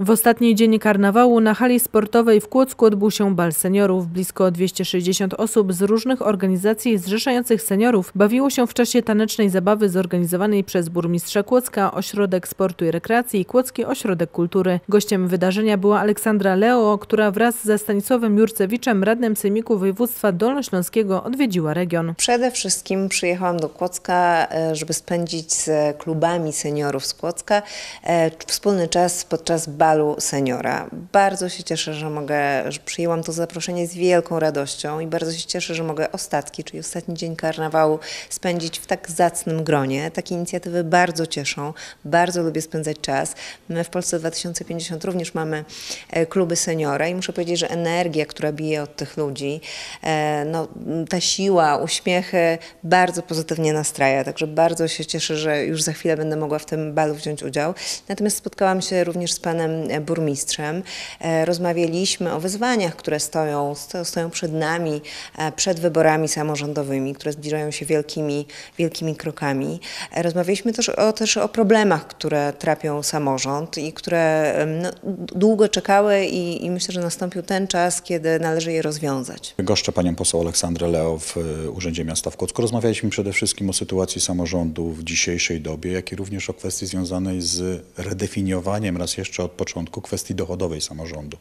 W ostatni dzień karnawału na hali sportowej w Kłodzku odbył się bal seniorów. Blisko 260 osób z różnych organizacji zrzeszających seniorów bawiło się w czasie tanecznej zabawy zorganizowanej przez burmistrza Kłodzka, Ośrodek Sportu i Rekreacji i Kłodzki Ośrodek Kultury. Gościem wydarzenia była Aleksandra Leo, która wraz ze Stanisławem Jurcewiczem, radnym sejmiku województwa dolnośląskiego odwiedziła region. Przede wszystkim przyjechałam do Kłodzka, e, żeby spędzić z klubami seniorów z Kłodzka e, wspólny czas podczas bal balu seniora. Bardzo się cieszę, że mogę, że przyjęłam to zaproszenie z wielką radością i bardzo się cieszę, że mogę ostatki, czyli ostatni dzień karnawału spędzić w tak zacnym gronie. Takie inicjatywy bardzo cieszą, bardzo lubię spędzać czas. My w Polsce 2050 również mamy e, kluby seniora i muszę powiedzieć, że energia, która bije od tych ludzi, e, no, ta siła, uśmiechy bardzo pozytywnie nastraja, także bardzo się cieszę, że już za chwilę będę mogła w tym balu wziąć udział. Natomiast spotkałam się również z panem burmistrzem. E, rozmawialiśmy o wyzwaniach, które stoją, stoją przed nami, e, przed wyborami samorządowymi, które zbliżają się wielkimi, wielkimi krokami. E, rozmawialiśmy też o, też o problemach, które trapią samorząd i które no, długo czekały i, i myślę, że nastąpił ten czas, kiedy należy je rozwiązać. Goszczę panią poseł Aleksandrę Leo w Urzędzie Miasta w Kocku. Rozmawialiśmy przede wszystkim o sytuacji samorządu w dzisiejszej dobie, jak i również o kwestii związanej z redefiniowaniem raz jeszcze odpowiedzialności początku kwestii dochodowej samorządu.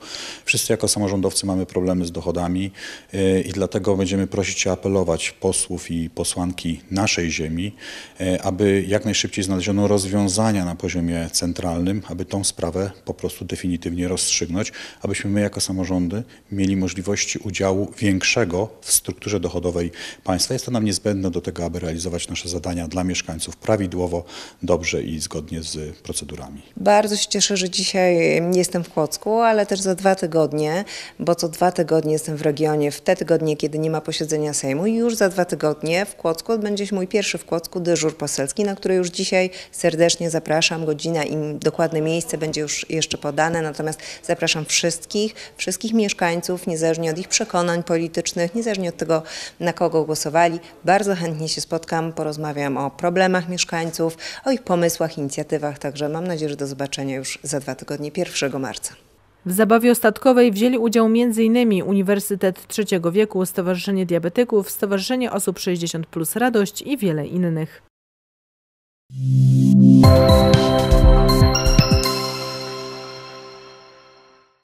Wszyscy jako samorządowcy mamy problemy z dochodami y, i dlatego będziemy prosić i apelować posłów i posłanki naszej ziemi, y, aby jak najszybciej znaleziono rozwiązania na poziomie centralnym, aby tą sprawę po prostu definitywnie rozstrzygnąć, abyśmy my jako samorządy mieli możliwości udziału większego w strukturze dochodowej państwa. Jest to nam niezbędne do tego, aby realizować nasze zadania dla mieszkańców prawidłowo, dobrze i zgodnie z procedurami. Bardzo się cieszę, że dzisiaj Yy, jestem w Kłodzku, ale też za dwa tygodnie, bo co dwa tygodnie jestem w regionie, w te tygodnie, kiedy nie ma posiedzenia Sejmu i już za dwa tygodnie w Kłodzku odbędzie się mój pierwszy w Kłodzku dyżur poselski, na który już dzisiaj serdecznie zapraszam. Godzina i dokładne miejsce będzie już jeszcze podane, natomiast zapraszam wszystkich, wszystkich mieszkańców, niezależnie od ich przekonań politycznych, niezależnie od tego, na kogo głosowali. Bardzo chętnie się spotkam, porozmawiam o problemach mieszkańców, o ich pomysłach, inicjatywach, także mam nadzieję, że do zobaczenia już za dwa tygodnie. 1 marca. W zabawie ostatkowej wzięli udział m.in. Uniwersytet Trzeciego Wieku, Stowarzyszenie Diabetyków, Stowarzyszenie Osób 60 Plus Radość i wiele innych.